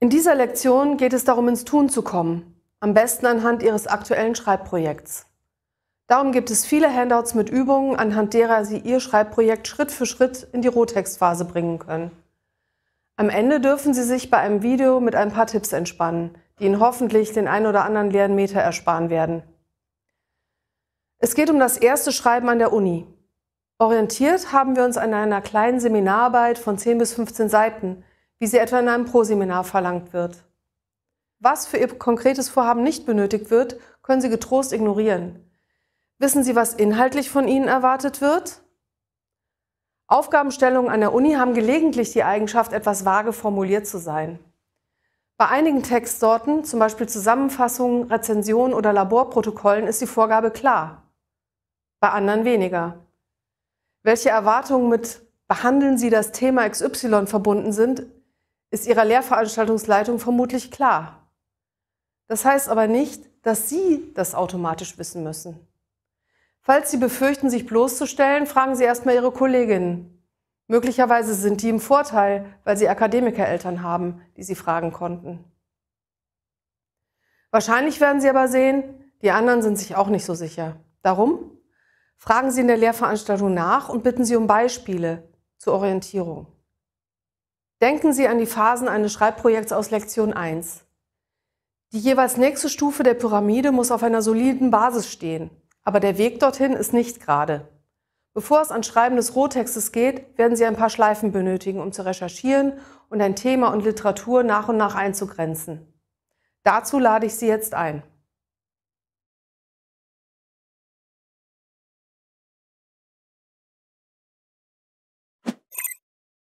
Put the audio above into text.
In dieser Lektion geht es darum, ins Tun zu kommen, am besten anhand Ihres aktuellen Schreibprojekts. Darum gibt es viele Handouts mit Übungen, anhand derer Sie Ihr Schreibprojekt Schritt für Schritt in die Rohtextphase bringen können. Am Ende dürfen Sie sich bei einem Video mit ein paar Tipps entspannen, die Ihnen hoffentlich den ein oder anderen leeren Meter ersparen werden. Es geht um das erste Schreiben an der Uni. Orientiert haben wir uns an einer kleinen Seminararbeit von 10 bis 15 Seiten – wie sie etwa in einem Proseminar verlangt wird. Was für Ihr konkretes Vorhaben nicht benötigt wird, können Sie getrost ignorieren. Wissen Sie, was inhaltlich von Ihnen erwartet wird? Aufgabenstellungen an der Uni haben gelegentlich die Eigenschaft, etwas vage formuliert zu sein. Bei einigen Textsorten, zum Beispiel Zusammenfassungen, Rezensionen oder Laborprotokollen, ist die Vorgabe klar, bei anderen weniger. Welche Erwartungen mit Behandeln Sie das Thema XY verbunden sind, ist Ihrer Lehrveranstaltungsleitung vermutlich klar. Das heißt aber nicht, dass Sie das automatisch wissen müssen. Falls Sie befürchten, sich bloßzustellen, fragen Sie erstmal Ihre Kolleginnen. Möglicherweise sind die im Vorteil, weil sie Akademikereltern haben, die Sie fragen konnten. Wahrscheinlich werden Sie aber sehen, die anderen sind sich auch nicht so sicher. Darum fragen Sie in der Lehrveranstaltung nach und bitten Sie um Beispiele zur Orientierung. Denken Sie an die Phasen eines Schreibprojekts aus Lektion 1. Die jeweils nächste Stufe der Pyramide muss auf einer soliden Basis stehen, aber der Weg dorthin ist nicht gerade. Bevor es an Schreiben des Rohtextes geht, werden Sie ein paar Schleifen benötigen, um zu recherchieren und ein Thema und Literatur nach und nach einzugrenzen. Dazu lade ich Sie jetzt ein.